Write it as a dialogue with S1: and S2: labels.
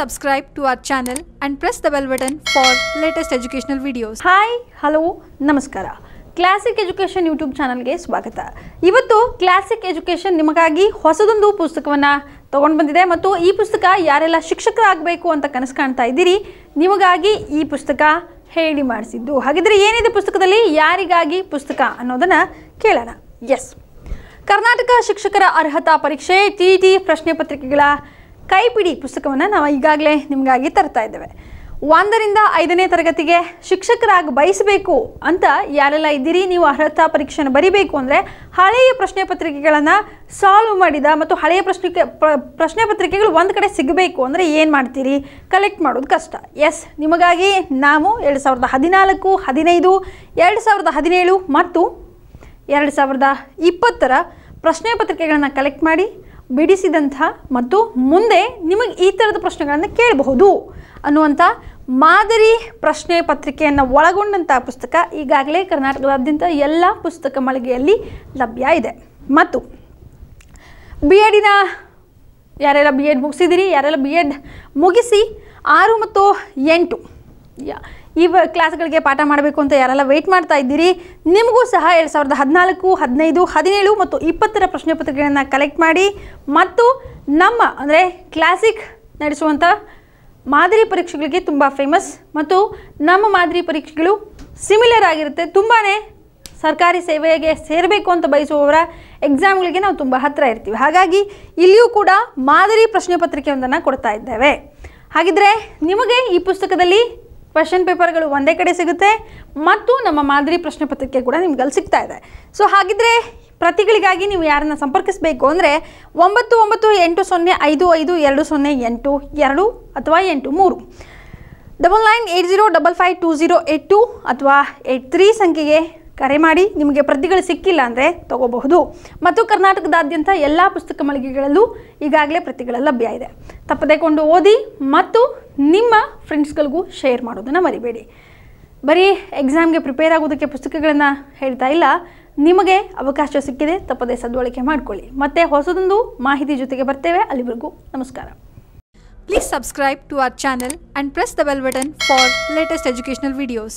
S1: subscribe to our channel and press the bell button for latest educational videos. Hi, hello, namaskara. Classic education YouTube ಚಾನಲ್ಗೆ ಸ್ವಾಗತ ಇವತ್ತು classic education ನಿಮಗಾಗಿ ಹೊಸದೊಂದು ಪುಸ್ತಕವನ್ನು ತೊಗೊಂಡು ಬಂದಿದೆ ಮತ್ತು ಈ ಪುಸ್ತಕ ಯಾರೆಲ್ಲ ಶಿಕ್ಷಕರಾಗಬೇಕು ಅಂತ ಕನಸು ಕಾಣ್ತಾ ಇದ್ದೀರಿ ನಿಮಗಾಗಿ ಈ ಪುಸ್ತಕ ಹೇಳಿ ಮಾಡಿಸಿದ್ದು ಹಾಗಿದ್ರೆ ಏನಿದೆ ಪುಸ್ತಕದಲ್ಲಿ ಯಾರಿಗಾಗಿ ಪುಸ್ತಕ ಅನ್ನೋದನ್ನು ಕೇಳೋಣ ಎಸ್ ಕರ್ನಾಟಕ ಶಿಕ್ಷಕರ ಅರ್ಹತಾ ಪರೀಕ್ಷೆ ಟಿ ಟಿ ಪ್ರಶ್ನೆ ಪತ್ರಿಕೆಗಳ ಕೈಪಿಡಿ ಪುಸ್ತಕವನ್ನು ನಾವು ಈಗಾಗಲೇ ನಿಮಗಾಗಿ ತರ್ತಾ ಇದ್ದೇವೆ ಒಂದರಿಂದ ಐದನೇ ತರಗತಿಗೆ ಶಿಕ್ಷಕರಾಗಿ ಬಯಸಬೇಕು ಅಂತ ಯಾರೆಲ್ಲ ಇದ್ದೀರಿ ನೀವು ಅರ್ಹತಾ ಪರೀಕ್ಷೆಯನ್ನು ಬರೀಬೇಕು ಅಂದರೆ ಹಳೆಯ ಪ್ರಶ್ನೆ ಪತ್ರಿಕೆಗಳನ್ನು ಸಾಲ್ವ್ ಮಾಡಿದ ಮತ್ತು ಹಳೆಯ ಪ್ರಶ್ನೆ ಪ್ರಶ್ನೆ ಪತ್ರಿಕೆಗಳು ಒಂದು ಕಡೆ ಸಿಗಬೇಕು ಅಂದರೆ ಏನು ಮಾಡ್ತೀರಿ ಕಲೆಕ್ಟ್ ಮಾಡೋದು ಕಷ್ಟ ಎಸ್ ನಿಮಗಾಗಿ ನಾವು ಎರಡು ಸಾವಿರದ ಹದಿನಾಲ್ಕು ಹದಿನೈದು ಎರಡು ಸಾವಿರದ ಹದಿನೇಳು ಮತ್ತು ಎರಡು ಸಾವಿರದ ಇಪ್ಪತ್ತರ ಪ್ರಶ್ನೆ ಪತ್ರಿಕೆಗಳನ್ನು ಕಲೆಕ್ಟ್ ಮಾಡಿ ಬಿಡಿಸಿದಂಥ ಮತ್ತು ಮುಂದೆ ನಿಮಗೆ ಈ ಥರದ ಪ್ರಶ್ನೆಗಳನ್ನು ಕೇಳಬಹುದು ಅನ್ನುವಂಥ ಮಾದರಿ ಪ್ರಶ್ನೆ ಪತ್ರಿಕೆಯನ್ನು ಒಳಗೊಂಡಂಥ ಪುಸ್ತಕ ಈಗಾಗಲೇ ಕರ್ನಾಟಕದಾದ್ಯಂತ ಎಲ್ಲ ಪುಸ್ತಕ ಮಳಿಗೆಯಲ್ಲಿ ಲಭ್ಯ ಇದೆ ಮತ್ತು ಬಿ ಎಡಿನ ಯಾರೆಲ್ಲ ಬಿ ಎಡ್ ಮುಗಿಸಿದಿರಿ ಯಾರೆಲ್ಲ ಬಿ ಎಡ್ ಮುಗಿಸಿ ಆರು ಮತ್ತು ಎಂಟು ಈ ಕ್ಲಾಸ್ಗಳಿಗೆ ಪಾಠ ಮಾಡಬೇಕು ಅಂತ ಯಾರೆಲ್ಲ ವೆಯ್ಟ್ ಮಾಡ್ತಾ ಇದ್ದೀರಿ ನಿಮಗೂ ಸಹ ಎರಡು ಸಾವಿರದ ಹದಿನಾಲ್ಕು ಹದಿನೈದು ಹದಿನೇಳು ಮತ್ತು ಇಪ್ಪತ್ತರ ಪ್ರಶ್ನೆ ಪತ್ರಿಕೆಗಳನ್ನು ಕಲೆಕ್ಟ್ ಮಾಡಿ ಮತ್ತು ನಮ್ಮ ಅಂದರೆ ಕ್ಲಾಸಿಕ್ ನಡೆಸುವಂಥ ಮಾದರಿ ಪರೀಕ್ಷೆಗಳಿಗೆ ತುಂಬ ಫೇಮಸ್ ಮತ್ತು ನಮ್ಮ ಮಾದರಿ ಪರೀಕ್ಷೆಗಳು ಸಿಮಿಲರ್ ಆಗಿರುತ್ತೆ ತುಂಬಾ ಸರ್ಕಾರಿ ಸೇವೆಗೆ ಸೇರಬೇಕು ಅಂತ ಬಯಸುವವರ ಎಕ್ಸಾಮ್ಗಳಿಗೆ ನಾವು ತುಂಬ ಹತ್ತಿರ ಇರ್ತೀವಿ ಹಾಗಾಗಿ ಇಲ್ಲಿಯೂ ಕೂಡ ಮಾದರಿ ಪ್ರಶ್ನೆ ಪತ್ರಿಕೆಯೊಂದನ್ನು ಕೊಡ್ತಾ ಇದ್ದೇವೆ ಹಾಗಿದ್ರೆ ನಿಮಗೆ ಈ ಪುಸ್ತಕದಲ್ಲಿ ಕ್ವಶನ್ ಪೇಪರ್ಗಳು ಒಂದೇ ಕಡೆ ಸಿಗುತ್ತೆ ಮತ್ತು ನಮ್ಮ ಮಾದರಿ ಪ್ರಶ್ನೆ ಪತ್ರಿಕೆ ಕೂಡ ನಿಮ್ಗಲ್ಲಿ ಸಿಗ್ತಾ ಇದೆ ಸೊ ಹಾಗಿದ್ರೆ ಪ್ರತಿಗಳಿಗಾಗಿ ನೀವು ಯಾರನ್ನು ಸಂಪರ್ಕಿಸಬೇಕು ಅಂದರೆ ಒಂಬತ್ತು ಒಂಬತ್ತು ಎಂಟು ಸೊನ್ನೆ ಐದು ಐದು ಎರಡು ಸೊನ್ನೆ ಎಂಟು ಎರಡು ಅಥವಾ ಎಂಟು ಮೂರು double nine eight zero double five two zero eight two ಅಥವಾ ಏಟ್ ತ್ರೀ ಸಂಖ್ಯೆಗೆ ಕರೆ ಮಾಡಿ ನಿಮಗೆ ಪ್ರತಿಗಳು ಸಿಕ್ಕಿಲ್ಲ ಅಂದರೆ ತಗೋಬಹುದು ಮತ್ತು ಕರ್ನಾಟಕದಾದ್ಯಂತ ಎಲ್ಲ ಪುಸ್ತಕ ಮಳಿಗೆಗಳಲ್ಲೂ ಈಗಾಗಲೇ ಪ್ರತಿಗಳ ಲಭ್ಯ ಇದೆ ತಪ್ಪದೆ ಕೊಂಡು ಓದಿ ಮತ್ತು ನಿಮ್ಮ ಫ್ರೆಂಡ್ಸ್ಗಳಿಗೂ ಶೇರ್ ಮಾಡೋದನ್ನು ಮರಿಬೇಡಿ ಬರೀ ಎಕ್ಸಾಮ್ಗೆ ಪ್ರಿಪೇರ್ ಆಗೋದಕ್ಕೆ ಪುಸ್ತಕಗಳನ್ನು ಹೇಳ್ತಾ ಇಲ್ಲ ನಿಮಗೆ ಅವಕಾಶ ಸಿಕ್ಕಿದೆ ತಪ್ಪದೆ ಸದ್ವಳಿಕೆ ಮಾಡಿಕೊಳ್ಳಿ ಮತ್ತೆ ಹೊಸದೊಂದು ಮಾಹಿತಿ ಜೊತೆಗೆ ಬರ್ತೇವೆ ಅಲ್ಲಿವರೆಗೂ ನಮಸ್ಕಾರ please subscribe to our channel and press the bell button for latest educational videos